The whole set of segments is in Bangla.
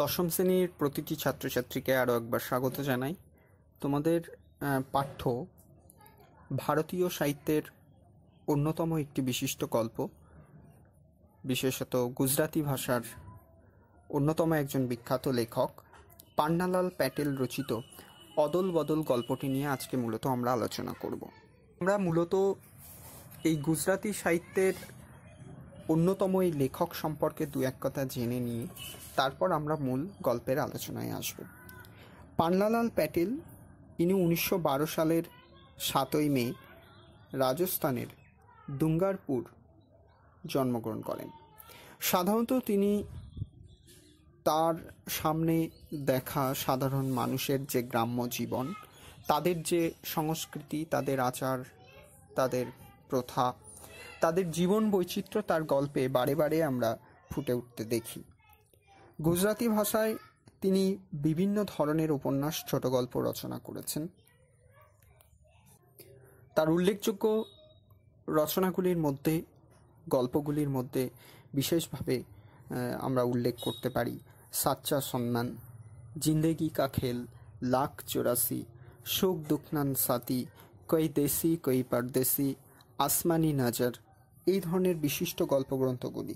দশম শ্রেণীর প্রতিটি ছাত্রছাত্রীকে আরও একবার স্বাগত জানাই তোমাদের পাঠ্য ভারতীয় সাহিত্যের অন্যতম একটি বিশিষ্ট গল্প বিশেষত গুজরাতি ভাষার অন্যতম একজন বিখ্যাত লেখক পান্নালাল প্যাটেল রচিত অদল বদল গল্পটি নিয়ে আজকে মূলত আমরা আলোচনা করব আমরা মূলত এই গুজরাতি সাহিত্যের অন্যতম এই লেখক সম্পর্কে দু এক কথা জেনে নিয়ে তারপর আমরা মূল গল্পের আলোচনায় আসব পান্লালাল প্যাটেল ইনি উনিশশো বারো সালের সাতই মে রাজস্থানের দুঙ্গারপুর জন্মগ্রহণ করেন সাধারণত তিনি তার সামনে দেখা সাধারণ মানুষের যে গ্রাম্য জীবন তাদের যে সংস্কৃতি তাদের আচার তাদের প্রথা তাদের জীবন বৈচিত্র্য তার গল্পে বারে বারে আমরা ফুটে উঠতে দেখি গুজরাতি ভাষায় তিনি বিভিন্ন ধরনের উপন্যাস ছোট গল্প রচনা করেছেন তার উল্লেখযোগ্য রচনাগুলির মধ্যে গল্পগুলির মধ্যে বিশেষভাবে আমরা উল্লেখ করতে পারি সাচ্চা সম্মান জিন্দেগি কা খেল লাখ চোরাশি শোক দুখনান সাথী কই দেশি কই পারদেশি আসমানি নজর এই ধরনের বিশিষ্ট গল্পগ্রন্থগুলি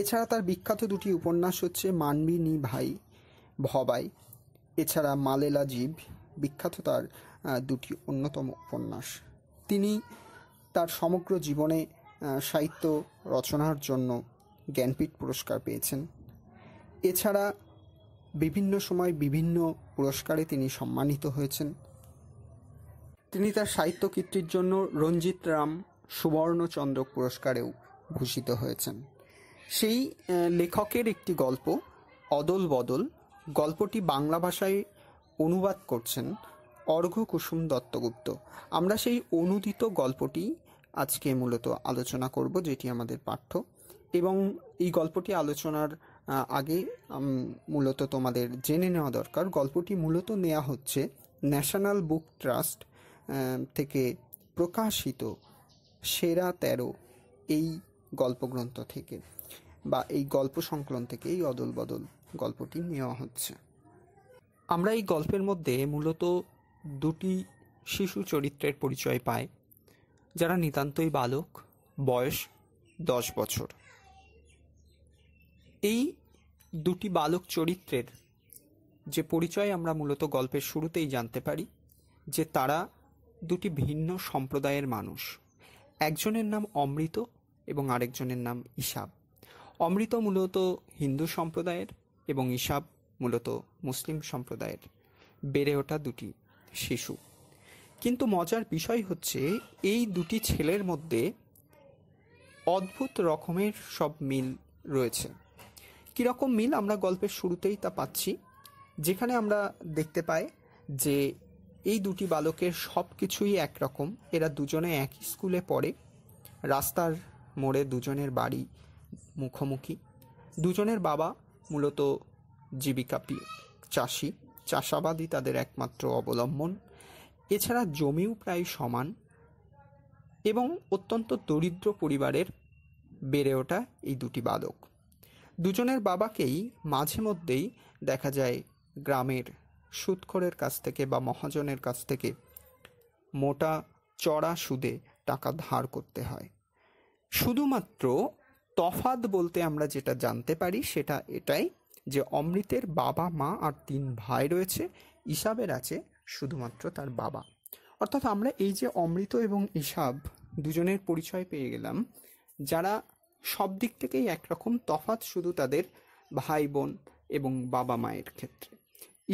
এছাড়া তার বিখ্যাত দুটি উপন্যাস হচ্ছে মানবিনী ভাই ভবাই এছাড়া মালেলা জীব বিখ্যাত তার দুটি অন্যতম উপন্যাস তিনি তার সমগ্র জীবনে সাহিত্য রচনার জন্য জ্ঞানপীঠ পুরস্কার পেয়েছেন এছাড়া বিভিন্ন সময় বিভিন্ন পুরস্কারে তিনি সম্মানিত হয়েছেন তিনি তার সাহিত্য কীর্তির জন্য রঞ্জিত রাম সুবর্ণচন্দ্র পুরস্কারেও ভূষিত হয়েছেন সেই লেখকের একটি গল্প অদল বদল গল্পটি বাংলা ভাষায় অনুবাদ করছেন অর্ঘ্য কুসুম দত্তগুপ্ত আমরা সেই অনুদিত গল্পটি আজকে মূলত আলোচনা করব যেটি আমাদের পাঠ্য এবং এই গল্পটি আলোচনার আগে মূলত তোমাদের জেনে নেওয়া দরকার গল্পটি মূলত নেওয়া হচ্ছে ন্যাশনাল বুক ট্রাস্ট থেকে প্রকাশিত সেরা তেরো এই গল্পগ্রন্থ থেকে বা এই গল্প সংকলন থেকে এই অদল বদল গল্পটি নেওয়া হচ্ছে আমরা এই গল্পের মধ্যে মূলত দুটি শিশু চরিত্রের পরিচয় পাই যারা নিতান্তই বালক বয়স দশ বছর এই দুটি বালক চরিত্রের যে পরিচয় আমরা মূলত গল্পের শুরুতেই জানতে পারি যে তারা দুটি ভিন্ন সম্প্রদায়ের মানুষ একজনের নাম অমৃত এবং আরেকজনের নাম ইসাব অমৃত মূলত হিন্দু সম্প্রদায়ের এবং ইসাব মূলত মুসলিম সম্প্রদায়ের বেড়ে ওঠা দুটি শিশু কিন্তু মজার বিষয় হচ্ছে এই দুটি ছেলের মধ্যে অদ্ভুত রকমের সব মিল রয়েছে কীরকম মিল আমরা গল্পের শুরুতেই তা পাচ্ছি যেখানে আমরা দেখতে পাই যে এই দুটি বালকের সব কিছুই একরকম এরা দুজনে একই স্কুলে পড়ে রাস্তার মোড়ে দুজনের বাড়ি মুখোমুখি দুজনের বাবা মূলত জীবিকা চাষি চাষাবাদই তাদের একমাত্র অবলম্বন এছাড়া জমিও প্রায় সমান এবং অত্যন্ত দরিদ্র পরিবারের বেড়ে ওঠা এই দুটি বালক দুজনের বাবাকেই মাঝে মধ্যেই দেখা যায় গ্রামের সুদখোরের কাছ থেকে বা মহাজনের কাছ থেকে মোটা চড়া সুদে টাকা ধার করতে হয় শুধুমাত্র তফাত বলতে আমরা যেটা জানতে পারি সেটা এটাই যে অমৃতের বাবা মা আর তিন ভাই রয়েছে ইসাবের আছে শুধুমাত্র তার বাবা অর্থাৎ আমরা এই যে অমৃত এবং ইসাব দুজনের পরিচয় পেয়ে গেলাম যারা সব দিক থেকেই একরকম তফাত শুধু তাদের ভাই বোন এবং বাবা মায়ের ক্ষেত্রে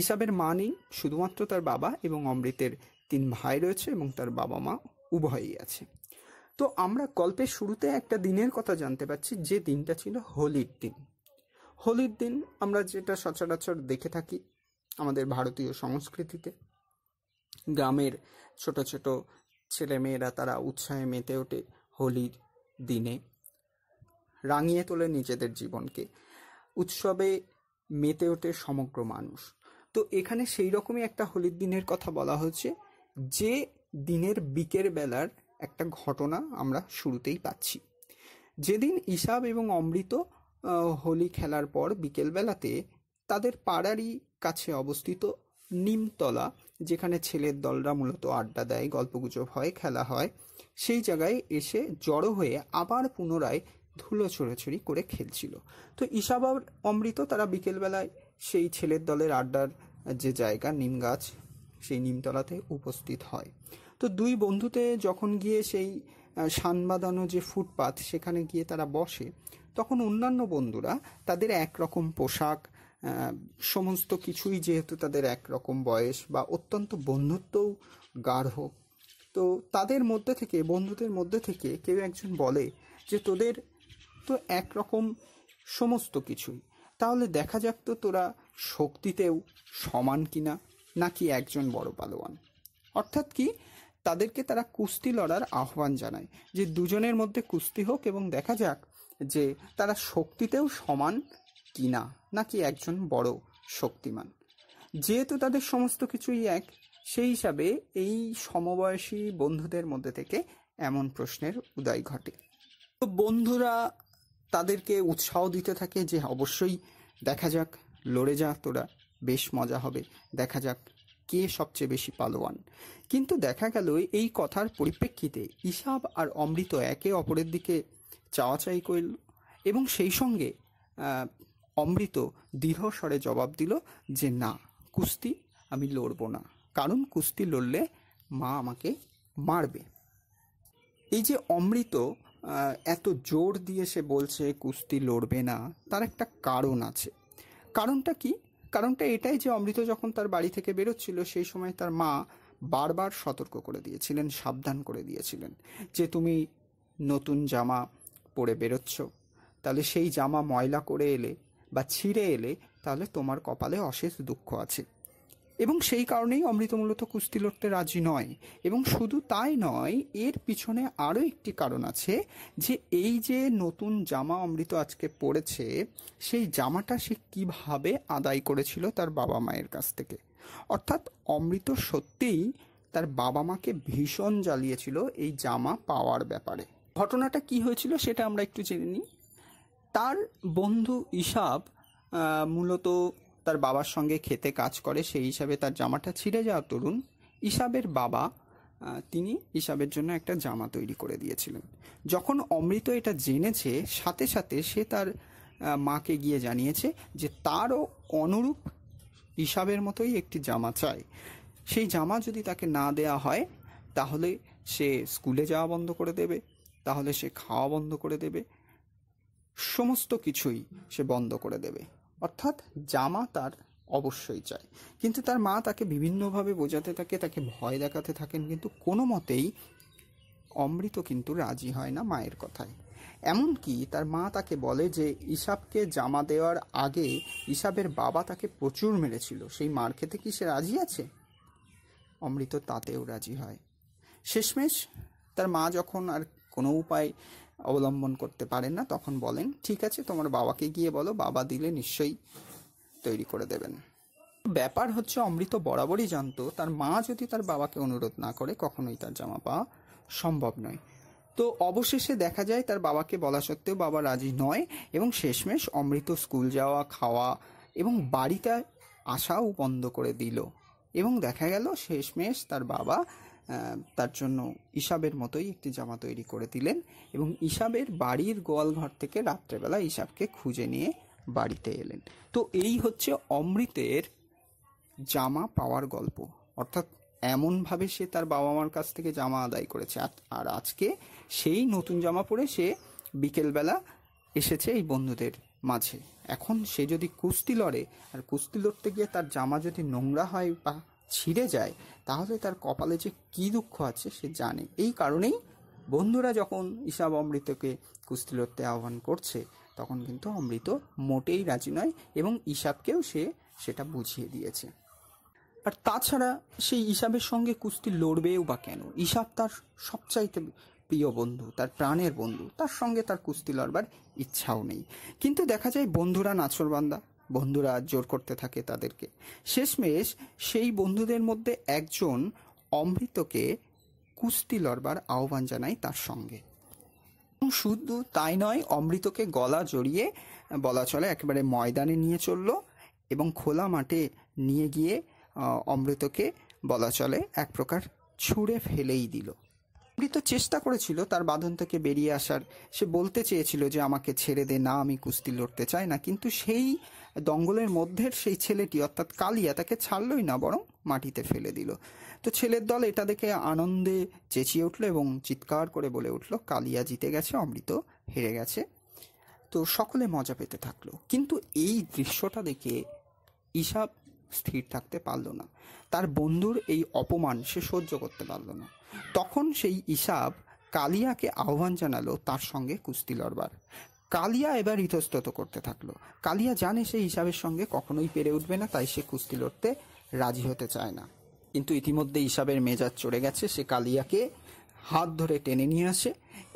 ইসাবের মা নেই শুধুমাত্র তার বাবা এবং অমৃতের তিন ভাই রয়েছে এবং তার বাবা মা উভয়ই আছে তো আমরা গল্পের শুরুতে একটা দিনের কথা জানতে পারছি যে দিনটা ছিল হোলির দিন হোলির দিন আমরা যেটা সচরাচর দেখে থাকি আমাদের ভারতীয় সংস্কৃতিতে গ্রামের ছোট ছোট ছেলেমেয়েরা তারা উৎসাহে মেতে ওঠে হোলির দিনে রাঙিয়ে তোলে নিজেদের জীবনকে উৎসবে মেতে ওঠে সমগ্র মানুষ তো এখানে সেই রকমই একটা হোলির দিনের কথা বলা হচ্ছে যে দিনের বিকের বেলার একটা ঘটনা আমরা শুরুতেই পাচ্ছি যেদিন ইসাব এবং অমৃত হোলি খেলার পর বিকেলবেলাতে তাদের পাড়ারই কাছে অবস্থিত নিমতলা যেখানে ছেলের দলরা মূলত আড্ডা দেয় গল্পগুজব হয় খেলা হয় সেই জায়গায় এসে জড়ো হয়ে আবার পুনরায় ধুলো ছোড়াছড়ি করে খেলছিল তো ইসাব অমৃত তারা বিকেলবেলায় সেই ছেলের দলের আড্ডার যে জায়গা নিম গাছ সেই নিমতলাতে উপস্থিত হয় তো দুই বন্ধুতে যখন গিয়ে সেই সানবাদানো যে ফুটপাথ সেখানে গিয়ে তারা বসে তখন অন্যান্য বন্ধুরা তাদের একরকম পোশাক সমস্ত কিছুই যেহেতু তাদের একরকম বয়স বা অত্যন্ত বন্ধুত্বও গাঢ় তো তাদের মধ্যে থেকে বন্ধুদের মধ্যে থেকে কেউ একজন বলে যে তোদের তো একরকম সমস্ত কিছুই তাহলে দেখা যাক তো তোরা শক্তিতেও সমান কিনা নাকি একজন বড় পালোয়ান অর্থাৎ কি তাদেরকে তারা কুস্তি লড়ার আহ্বান জানায় যে দুজনের মধ্যে কুস্তি হোক এবং দেখা যাক যে তারা শক্তিতেও সমান কিনা নাকি একজন বড় শক্তিমান যেহেতু তাদের সমস্ত কিছুই এক সেই হিসাবে এই সমবয়সী বন্ধুদের মধ্যে থেকে এমন প্রশ্নের উদয় ঘটে তো বন্ধুরা তাদেরকে উৎসাহ দিতে থাকে যে হ্যাঁ, অবশ্যই দেখা যাক লড়ে যা তোরা বেশ মজা হবে দেখা যাক কে সবচেয়ে বেশি পালোয়ান কিন্তু দেখা গেল এই কথার পরিপ্রেক্ষিতে ইসাব আর অমৃত একে অপরের দিকে চাওয়াচাই করল এবং সেই সঙ্গে অমৃত দৃঢ় স্বরে জবাব দিল যে না কুস্তি আমি লড়ব না কারণ কুস্তি লড়লে মা আমাকে মারবে এই যে অমৃত এত জোর দিয়ে সে বলছে কুস্তি লড়বে না তার একটা কারণ আছে কারণটা কি কারণটা এটাই যে অমৃত যখন তার বাড়ি থেকে বেরোচ্ছিল সেই সময় তার মা বারবার সতর্ক করে দিয়েছিলেন সাবধান করে দিয়েছিলেন যে তুমি নতুন জামা পরে বেরোচ্ছ তাহলে সেই জামা ময়লা করে এলে বা ছিঁড়ে এলে তাহলে তোমার কপালে অশেষ দুঃখ আছে এবং সেই কারণেই অমৃত মূলত কুস্তি লড়তে রাজি নয় এবং শুধু তাই নয় এর পিছনে আরও একটি কারণ আছে যে এই যে নতুন জামা অমৃত আজকে পড়েছে সেই জামাটা সে কিভাবে আদায় করেছিল তার বাবা মায়ের কাছ থেকে অর্থাৎ অমৃত সত্যিই তার বাবা মাকে ভীষণ জ্বালিয়েছিল এই জামা পাওয়ার ব্যাপারে ঘটনাটা কি হয়েছিল সেটা আমরা একটু জেনে নিই তার বন্ধু ইসাব মূলত তার বাবার সঙ্গে খেতে কাজ করে সেই হিসাবে তার জামাটা ছিঁড়ে যাওয়া তরুণ ইসাবের বাবা তিনি ইসাবের জন্য একটা জামা তৈরি করে দিয়েছিলেন যখন অমৃত এটা জেনেছে সাথে সাথে সে তার মাকে গিয়ে জানিয়েছে যে তারও অনুরূপ হিসাবের মতোই একটি জামা চায় সেই জামা যদি তাকে না দেয়া হয় তাহলে সে স্কুলে যাওয়া বন্ধ করে দেবে তাহলে সে খাওয়া বন্ধ করে দেবে সমস্ত কিছুই সে বন্ধ করে দেবে অর্থাৎ জামা তার অবশ্যই চায় কিন্তু তার মা তাকে বিভিন্নভাবে বোঝাতে থাকে তাকে ভয় দেখাতে থাকেন কিন্তু কোনো মতেই অমৃত কিন্তু রাজি হয় না মায়ের কথায় এমনকি তার মা তাকে বলে যে ইসাবকে জামা দেওয়ার আগে ইসাবের বাবা তাকে প্রচুর মেরেছিল সেই মার খেতে কি সে রাজি আছে অমৃত তাতেও রাজি হয় শেষমেশ তার মা যখন আর কোনো উপায় অবলম্বন করতে পারেন না তখন বলেন ঠিক আছে তোমার বাবাকে গিয়ে বলো বাবা দিলে নিশ্চয়ই তৈরি করে দেবেন ব্যাপার হচ্ছে অমৃত বরাবরই জানতো তার মা যদি তার বাবাকে অনুরোধ না করে কখনোই তার জামা পাওয়া সম্ভব নয় তো অবশেষে দেখা যায় তার বাবাকে বলা সত্ত্বেও বাবা রাজি নয় এবং শেষমেশ অমৃত স্কুল যাওয়া খাওয়া এবং বাড়িতে আসাও বন্ধ করে দিল এবং দেখা গেল শেষমেশ তার বাবা তার জন্য ইসাবের মতোই একটি জামা তৈরি করে দিলেন এবং ইসাবের বাড়ির গোয়াল ঘর থেকে রাত্রেবেলা ইসাবকে খুঁজে নিয়ে বাড়িতে এলেন তো এই হচ্ছে অমৃতের জামা পাওয়ার গল্প অর্থাৎ এমনভাবে সে তার বাবা মার কাছ থেকে জামা আদায় করেছে আর আজকে সেই নতুন জামা পরে সে বিকেলবেলা এসেছে এই বন্ধুদের মাঝে এখন সে যদি কুস্তি লড়ে আর কুস্তি লড়তে গিয়ে তার জামা যদি নোংরা হয় বা ছিঁড়ে যায় তাহলে তার কপালে যে কী দুঃখ আছে সে জানে এই কারণেই বন্ধুরা যখন ঈশাব অমৃতকে কুস্তি লড়তে আহ্বান করছে তখন কিন্তু অমৃত মোটেই রাজি নয় এবং ঈশাবকেও সে সেটা বুঝিয়ে দিয়েছে আর তাছাড়া সেই ঈশাবের সঙ্গে কুস্তি লড়বেও বা কেন ঈশাব তার সবচাইতে প্রিয় বন্ধু তার প্রাণের বন্ধু তার সঙ্গে তার কুস্তি লড়বার ইচ্ছাও নেই কিন্তু দেখা যায় বন্ধুরা নাচরবান্দা বন্ধুরা জোর করতে থাকে তাদেরকে শেষমেশ সেই বন্ধুদের মধ্যে একজন অমৃতকে কুস্তি লড়বার আহ্বান জানায় তার সঙ্গে শুধু তাই নয় অমৃতকে গলা জড়িয়ে বলা চলে একেবারে ময়দানে নিয়ে চলল এবং খোলা মাঠে নিয়ে গিয়ে অমৃতকে বলা চলে এক প্রকার ছুঁড়ে ফেলেই দিল অমৃত চেষ্টা করেছিল তার বাঁধন থেকে বেরিয়ে আসার সে বলতে চেয়েছিল যে আমাকে ছেড়ে দে না আমি কুস্তি লড়তে চাই না কিন্তু সেই দঙ্গলের মধ্যে সেই ছেলেটি অর্থাৎ কালিয়া তাকে ছাড়লই না বরং মাটিতে ফেলে দিল তো ছেলের দল এটা দেখে আনন্দে চেঁচিয়ে উঠল এবং চিৎকার করে বলে উঠল কালিয়া জিতে গেছে অমৃত হেরে গেছে তো সকলে মজা পেতে থাকলো কিন্তু এই দৃশ্যটা দেখে ইসাব স্থির থাকতে পারল না তার বন্ধুর এই অপমান সে সহ্য করতে পারল না তখন সেই ইসাব কালিয়াকে আহ্বান জানালো তার সঙ্গে কুস্তি লড়বার কালিয়া এবার ইতস্তত করতে থাকলো কালিয়া জানে সে হিসাবের সঙ্গে কখনোই পেরে উঠবে না তাই সে কুস্তি লড়তে রাজি হতে চায় না কিন্তু ইতিমধ্যে ইসাবের মেজাজ চড়ে গেছে সে কালিয়াকে হাত ধরে টেনে নিয়ে আসে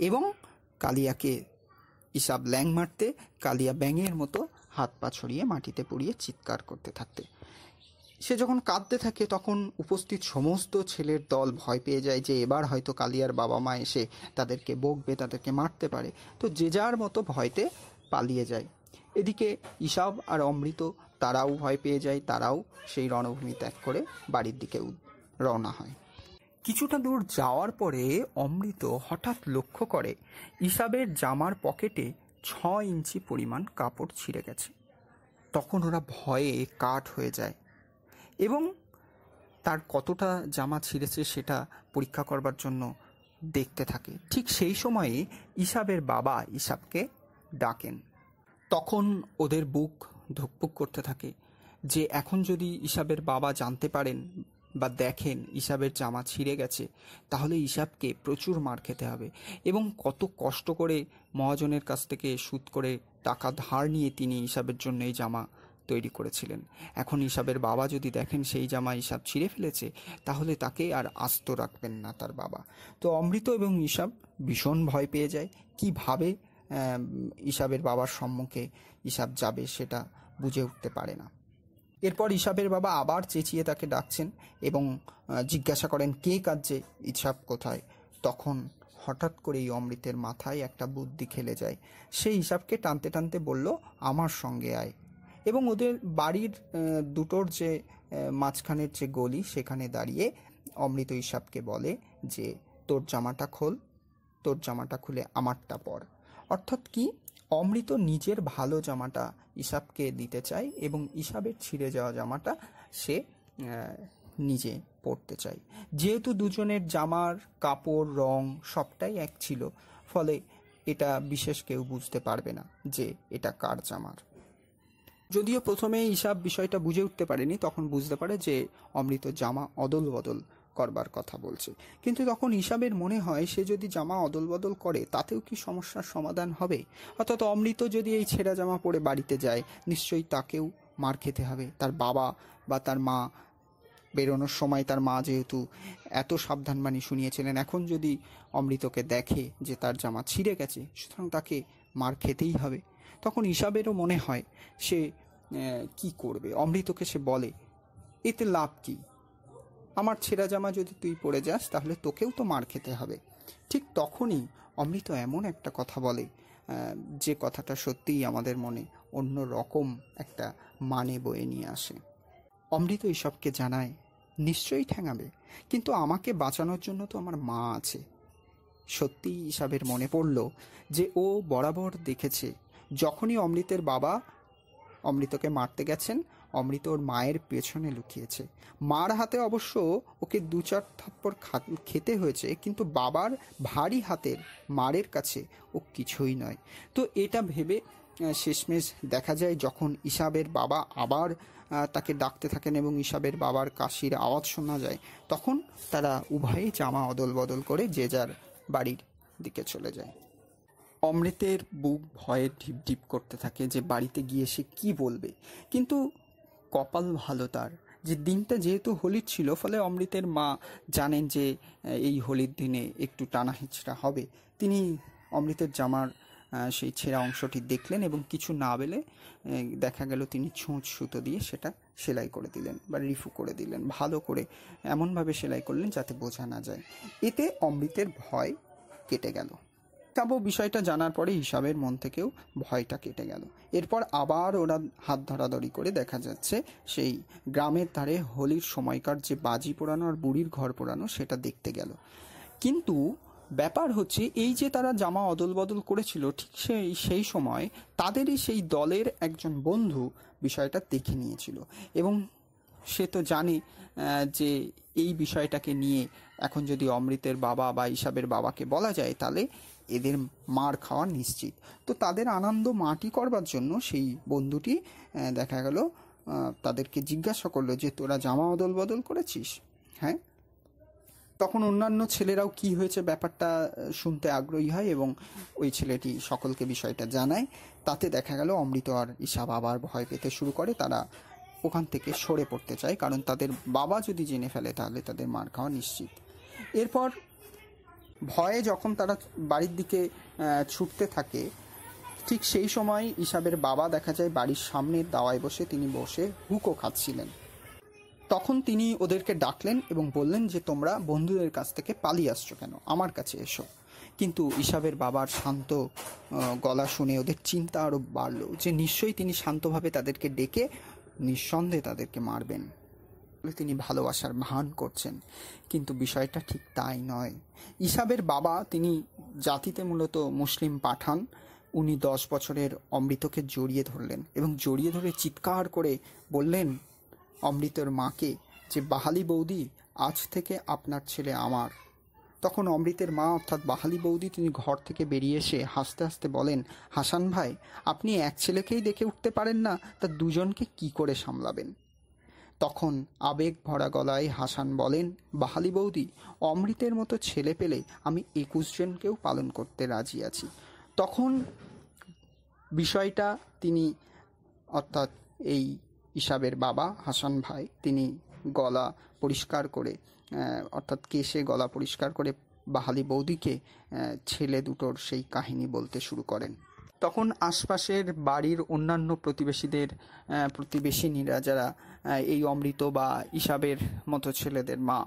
এবং কালিয়াকে ইসাব ল্যাং মারতে কালিয়া ব্যাঙের মতো হাত পা ছড়িয়ে মাটিতে পুড়িয়ে চিৎকার করতে থাকতে সে যখন কাঁদতে থাকে তখন উপস্থিত সমস্ত ছেলের দল ভয় পেয়ে যায় যে এবার হয়তো কালিয়ার বাবা মা এসে তাদেরকে বকবে তাদেরকে মারতে পারে তো যে যার মতো ভয়তে পালিয়ে যায় এদিকে ইসাব আর অমৃত তারাও ভয় পেয়ে যায় তারাও সেই রণভূমি ত্যাগ করে বাড়ির দিকে রওনা হয় কিছুটা দূর যাওয়ার পরে অমৃত হঠাৎ লক্ষ্য করে ইসাবের জামার পকেটে ছ ইঞ্চি পরিমাণ কাপড় ছিঁড়ে গেছে তখন ওরা ভয়ে কাঠ হয়ে যায় এবং তার কতটা জামা ছিঁড়েছে সেটা পরীক্ষা করবার জন্য দেখতে থাকে ঠিক সেই সময়ে ইসাবের বাবা ইসাবকে ডাকেন তখন ওদের বুক ধুকপুক করতে থাকে যে এখন যদি ইসাবের বাবা জানতে পারেন বা দেখেন ইসাবের জামা ছিঁড়ে গেছে তাহলে ইসাবকে প্রচুর মার খেতে হবে এবং কত কষ্ট করে মহাজনের কাছ থেকে সুদ করে টাকা ধার নিয়ে তিনি ইসাবের জন্য এই জামা তৈরি করেছিলেন এখন ইসাবের বাবা যদি দেখেন সেই জামা ইসাব ছিঁড়ে ফেলেছে তাহলে তাকে আর আস্ত রাখবেন না তার বাবা তো অমৃত এবং ইসাব ভীষণ ভয় পেয়ে যায় কিভাবে ইসাবের বাবার সম্মুখে ইসাব যাবে সেটা বুঝে উঠতে পারে না এরপর ইসাবের বাবা আবার চেঁচিয়ে তাকে ডাকছেন এবং জিজ্ঞাসা করেন কে কাজে ইসাব কোথায় তখন হঠাৎ করে এই অমৃতের মাথায় একটা বুদ্ধি খেলে যায় সেই হিসাবকে টানতে টানতে বলল আমার সঙ্গে আয় এবং ওদের বাড়ির দুটোর যে মাঝখানের যে গলি সেখানে দাঁড়িয়ে অমৃত ইসাবকে বলে যে তোর জামাটা খোল তোর জামাটা খুলে আমারটা পর অর্থাৎ কি অমৃত নিজের ভালো জামাটা ইসাবকে দিতে চায় এবং ইসাবের ছিঁড়ে যাওয়া জামাটা সে নিজে পড়তে চাই যেহেতু দুজনের জামার কাপড় রং সবটাই এক ছিল ফলে এটা বিশেষ কেউ বুঝতে পারবে না যে এটা কার জামার যদিও প্রথমে ইসাব বিষয়টা বুঝে উঠতে পারেনি তখন বুঝতে পারে যে অমৃত জামা অদল বদল করবার কথা বলছে কিন্তু তখন হিসাবের মনে হয় সে যদি জামা অদল বদল করে তাতেও কি সমস্যার সমাধান হবে অর্থাৎ অমৃত যদি এই ছেঁড়া জামা পরে বাড়িতে যায় নিশ্চয়ই তাকেও মার খেতে হবে তার বাবা বা তার মা বেরোনোর সময় তার মা যেহেতু এত সাবধানবাণী শুনিয়েছিলেন এখন যদি অমৃতকে দেখে যে তার জামা ছিঁড়ে গেছে সুতরাং তাকে মার খেতেই হবে তখন হিসাবেরও মনে হয় সে কি করবে অমৃতকে সে বলে এতে লাভ কি আমার ছেঁড়া জামা যদি তুই পরে যাস তাহলে তোকেও তো মার খেতে হবে ঠিক তখনই অমৃত এমন একটা কথা বলে যে কথাটা সত্যিই আমাদের মনে অন্য রকম একটা মানে বয়ে নিয়ে আসে অমৃত এইসবকে জানায় নিশ্চয়ই ঠেঙাবে কিন্তু আমাকে বাঁচানোর জন্য তো আমার মা আছে সত্যি হিসাবের মনে পড়ল যে ও বরাবর দেখেছে যখনই অমৃতের বাবা অমৃতকে মারতে গেছেন অমৃত ওর মায়ের পেছনে লুকিয়েছে মার হাতে অবশ্য ওকে দু চার থাপ্পড় খেতে হয়েছে কিন্তু বাবার ভারী হাতের মারের কাছে ও কিছুই নয় তো এটা ভেবে শেষমেশ দেখা যায় যখন ইসাবের বাবা আবার তাকে ডাকতে থাকেন এবং ইসাবের বাবার কাশির আওয়াজ শোনা যায় তখন তারা উভয়ে জামা অদল বদল করে যে যার বাড়ির দিকে চলে যায় অমৃতের বুক ভয়ে ঢিপ ঢিপ করতে থাকে যে বাড়িতে গিয়ে সে কি বলবে কিন্তু কপাল ভালো তার যে দিনটা যেহেতু হোলির ছিল ফলে অমৃতের মা জানেন যে এই হোলির দিনে একটু টানা হিঁচড়া হবে তিনি অমৃতের জামার সেই ছেঁড়া অংশটি দেখলেন এবং কিছু না পেলে দেখা গেল তিনি ছোঁচ সুতো দিয়ে সেটা সেলাই করে দিলেন বা রিফু করে দিলেন ভালো করে এমনভাবে সেলাই করলেন যাতে বোঝা না যায় এতে অমৃতের ভয় কেটে গেল তবু বিষয়টা জানার পরে হিসাবের মন থেকেও ভয়টা কেটে গেল এরপর আবার ওরা হাত ধরাধরি করে দেখা যাচ্ছে সেই গ্রামের ধারে হোলির সময়কার যে বাজি পোড়ানো আর বুড়ির ঘর পোড়ানো সেটা দেখতে গেল কিন্তু ব্যাপার হচ্ছে এই যে তারা জামা অদল বদল করেছিল ঠিক সেই সেই সময় তাদেরই সেই দলের একজন বন্ধু বিষয়টা দেখে নিয়েছিল এবং সে তো জানে যে এই বিষয়টাকে নিয়ে এখন যদি অমৃতের বাবা বা ইসাবের বাবাকে বলা যায় তাহলে এদের মার খাওয়া নিশ্চিত তো তাদের আনন্দ মাটি করবার জন্য সেই বন্ধুটি দেখা গেল তাদেরকে জিজ্ঞাসা করলো যে তোরা জামা অদল বদল করেছিস হ্যাঁ তখন অন্যান্য ছেলেরাও কি হয়েছে ব্যাপারটা শুনতে আগ্রহী হয় এবং ওই ছেলেটি সকলকে বিষয়টা জানায় তাতে দেখা গেল অমৃত আর ঈশাব আবার ভয় পেতে শুরু করে তারা ওখান থেকে সরে পড়তে চায় কারণ তাদের বাবা যদি জেনে ফেলে তাহলে তাদের মার খাওয়া নিশ্চিত এরপর ভয়ে যখন তারা বাড়ির দিকে ছুটতে থাকে ঠিক সেই সময় ইসাবের বাবা দেখা যায় বাড়ির সামনের দাওয়ায় বসে তিনি বসে হুকো খাচ্ছিলেন তখন তিনি ওদেরকে ডাকলেন এবং বললেন যে তোমরা বন্ধুদের কাছ থেকে পালিয়ে আসছো কেন আমার কাছে এসো কিন্তু ইসাবের বাবার শান্ত গলা শুনে ওদের চিন্তা আরও বাড়ল যে নিশ্চয়ই তিনি শান্তভাবে তাদেরকে ডেকে নিঃসন্দেহে তাদেরকে মারবেন তিনি ভালোবাসার ভান করছেন কিন্তু বিষয়টা ঠিক তাই নয় ইসাবের বাবা তিনি জাতিতে মূলত মুসলিম পাঠান উনি দশ বছরের অমৃতকে জড়িয়ে ধরলেন এবং জড়িয়ে ধরে চিৎকার করে বললেন অমৃতর মাকে যে বাহালি বৌদি আজ থেকে আপনার ছেলে আমার তখন অমৃতের মা অর্থাৎ বাহালি বৌদি তিনি ঘর থেকে বেরিয়ে এসে হাসতে হাসতে বলেন হাসান ভাই আপনি এক ছেলেকেই দেখে উঠতে পারেন না তা দুজনকে কি করে সামলাবেন তখন আবেগ ভরা গলায় হাসান বলেন বাহালি বৌদি অমৃতের মতো ছেলে পেলে আমি একুশ জনকেও পালন করতে রাজি আছি তখন বিষয়টা তিনি অর্থাৎ এই হিসাবের বাবা হাসান ভাই তিনি গলা পরিষ্কার করে অর্থাৎ কেশে গলা পরিষ্কার করে বাহালি বৌদিকে ছেলে দুটোর সেই কাহিনী বলতে শুরু করেন তখন আশপাশের বাড়ির অন্যান্য প্রতিবেশীদের প্রতিবেশিনীরা যারা এই অমৃত বা ইসাবের মতো ছেলেদের মা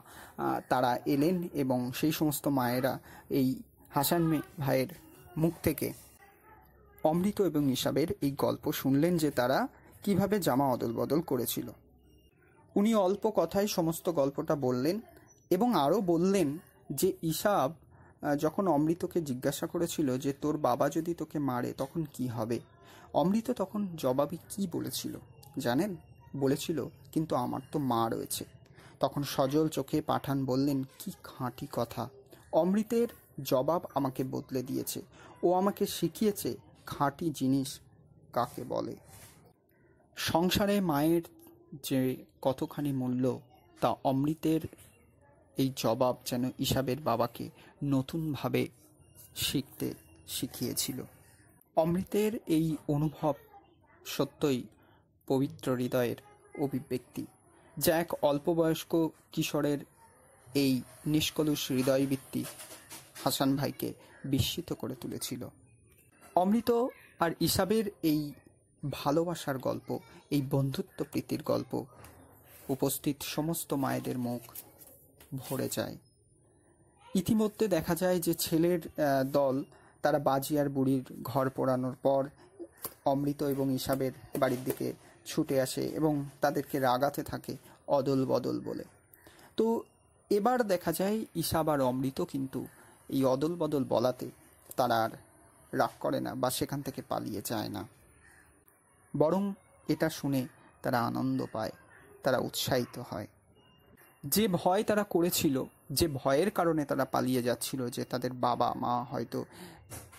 তারা এলেন এবং সেই সমস্ত মায়েরা এই হাসান ভাইয়ের মুখ থেকে অমৃত এবং ইসাবের এই গল্প শুনলেন যে তারা কিভাবে জামা অদল বদল করেছিল উনি অল্প কথায় সমস্ত গল্পটা বললেন এবং আরও বললেন যে ইসাব যখন অমৃতকে জিজ্ঞাসা করেছিল যে তোর বাবা যদি তোকে মারে তখন কি হবে অমৃত তখন জবাবে কি বলেছিল জানেন বলেছিল কিন্তু আমার তো মা রয়েছে তখন সজল চোখে পাঠান বললেন কি খাঁটি কথা অমৃতের জবাব আমাকে বদলে দিয়েছে ও আমাকে শিখিয়েছে খাঁটি জিনিস কাকে বলে সংসারে মায়ের যে কতখানি মূল্য তা অমৃতের এই জবাব যেন ইসাবের বাবাকে নতুনভাবে শিখতে শিখিয়েছিল অমৃতের এই অনুভব সত্যই পবিত্র হৃদয়ের অভিব্যক্তি যা এক অল্প বয়স্ক কিশোরের এই নিষ্কলুষ হৃদয়বৃত্তি হাসান ভাইকে বিস্মিত করে তুলেছিল অমৃত আর ইসাবের এই ভালোবাসার গল্প এই বন্ধুত্ব প্রীতির গল্প উপস্থিত সমস্ত মায়েদের মুখ ভরে যায় ইতিমধ্যে দেখা যায় যে ছেলের দল তারা বাজিয়ার বুড়ির ঘর পোড়ানোর পর অমৃত এবং ইসাবের বাড়ির দিকে ছুটে আসে এবং তাদেরকে রাগাতে থাকে অদল বদল বলে তো এবার দেখা যায় আর অমৃত কিন্তু এই অদল বদল বলাতে তারা আর রাগ করে না বা সেখান থেকে পালিয়ে যায় না বরং এটা শুনে তারা আনন্দ পায় তারা উৎসাহিত হয় যে ভয় তারা করেছিল যে ভয়ের কারণে তারা পালিয়ে যাচ্ছিল যে তাদের বাবা মা হয়তো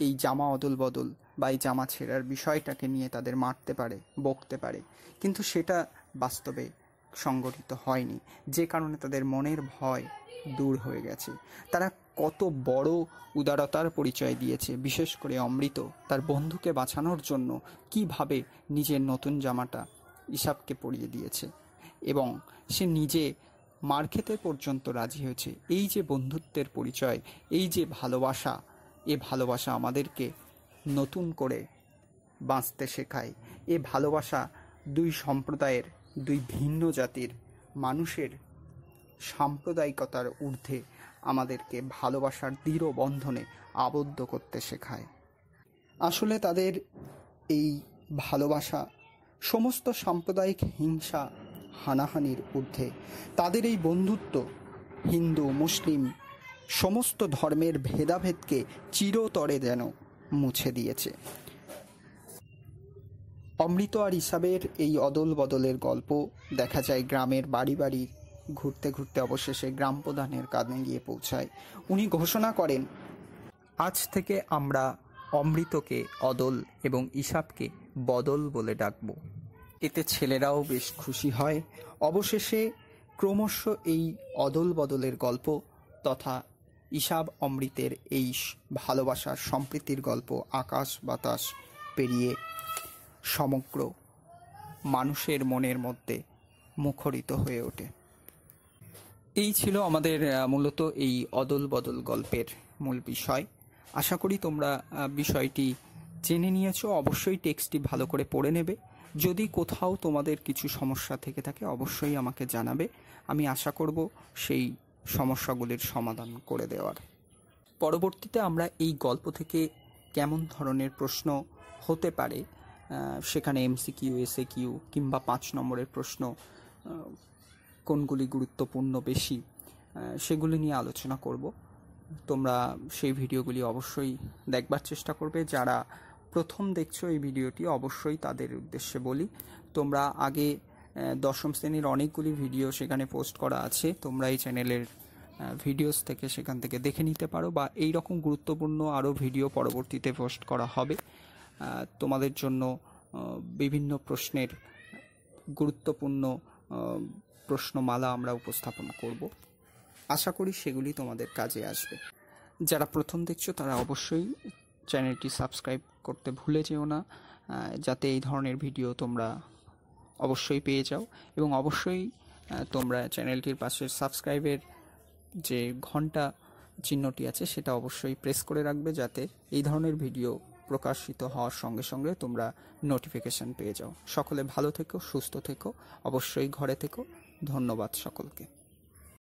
এই জামা অদল বদল বা এই জামা ছেঁড়ার বিষয়টাকে নিয়ে তাদের মারতে পারে বকতে পারে কিন্তু সেটা বাস্তবে সংগঠিত হয়নি যে কারণে তাদের মনের ভয় দূর হয়ে গেছে তারা কত বড় উদারতার পরিচয় দিয়েছে বিশেষ করে অমৃত তার বন্ধুকে বাঁচানোর জন্য কিভাবে নিজের নতুন জামাটা ইসাবকে পরিয়ে দিয়েছে এবং সে নিজে মার খেতে পর্যন্ত রাজি হয়েছে এই যে বন্ধুত্বের পরিচয় এই যে ভালোবাসা এ ভালোবাসা আমাদেরকে নতুন করে বাঁচতে শেখায় এ ভালোবাসা দুই সম্প্রদায়ের দুই ভিন্ন জাতির মানুষের সাম্প্রদায়িকতার ঊর্ধ্বে আমাদেরকে ভালোবাসার দৃঢ় বন্ধনে আবদ্ধ করতে শেখায় আসলে তাদের এই ভালোবাসা সমস্ত সাম্প্রদায়িক হিংসা হানাহানির ঊর্ধ্বে তাদের এই বন্ধুত্ব হিন্দু মুসলিম সমস্ত ধর্মের ভেদাভেদকে চিরতরে যেন মুছে দিয়েছে অমৃত আর ইসাবের এই অদল বদলের গল্প দেখা যায় গ্রামের বাড়ি বাড়ি ঘুরতে ঘুরতে অবশেষে গ্রাম প্রধানের কানে গিয়ে পৌঁছায় উনি ঘোষণা করেন আজ থেকে আমরা অমৃতকে অদল এবং ইসাবকে বদল বলে ডাকব এতে ছেলেরাও বেশ খুশি হয় অবশেষে ক্রমশ এই অদল বদলের গল্প তথা ইসাব অমৃতের এই ভালোবাসার সম্প্রীতির গল্প আকাশ বাতাস পেরিয়ে সমগ্র মানুষের মনের মধ্যে মুখরিত হয়ে ওঠে এই ছিল আমাদের মূলত এই অদল বদল গল্পের মূল বিষয় আশা করি তোমরা বিষয়টি জেনে নিয়েছ অবশ্যই টেক্সটটি ভালো করে পড়ে নেবে যদি কোথাও তোমাদের কিছু সমস্যা থেকে থাকে অবশ্যই আমাকে জানাবে আমি আশা করব সেই সমস্যাগুলির সমাধান করে দেওয়ার পরবর্তীতে আমরা এই গল্প থেকে কেমন ধরনের প্রশ্ন হতে পারে সেখানে এমসিকিউ এসএ কিউ কিংবা পাঁচ নম্বরের প্রশ্ন কোনগুলি গুরুত্বপূর্ণ বেশি সেগুলি নিয়ে আলোচনা করব তোমরা সেই ভিডিওগুলি অবশ্যই দেখবার চেষ্টা করবে যারা প্রথম দেখছো এই ভিডিওটি অবশ্যই তাদের উদ্দেশ্যে বলি তোমরা আগে দশম শ্রেণীর অনেকগুলি ভিডিও সেখানে পোস্ট করা আছে তোমরা এই চ্যানেলের ভিডিওস থেকে সেখান থেকে দেখে নিতে পারো বা এই রকম গুরুত্বপূর্ণ আরও ভিডিও পরবর্তীতে পোস্ট করা হবে তোমাদের জন্য বিভিন্ন প্রশ্নের গুরুত্বপূর্ণ প্রশ্নমালা আমরা উপস্থাপন করব আশা করি সেগুলি তোমাদের কাজে আসবে যারা প্রথম দেখছো তারা অবশ্যই চ্যানেলটি সাবস্ক্রাইব করতে ভুলে যেও না যাতে এই ধরনের ভিডিও তোমরা অবশ্যই পেয়ে যাও এবং অবশ্যই তোমরা চ্যানেলটির পাশে সাবস্ক্রাইবের যে ঘন্টা চিহ্নটি আছে সেটা অবশ্যই প্রেস করে রাখবে যাতে এই ধরনের ভিডিও প্রকাশিত হওয়ার সঙ্গে সঙ্গে তোমরা নোটিফিকেশন পেয়ে যাও সকলে ভালো থেকো সুস্থ থেকো অবশ্যই ঘরে থেকো ধন্যবাদ সকলকে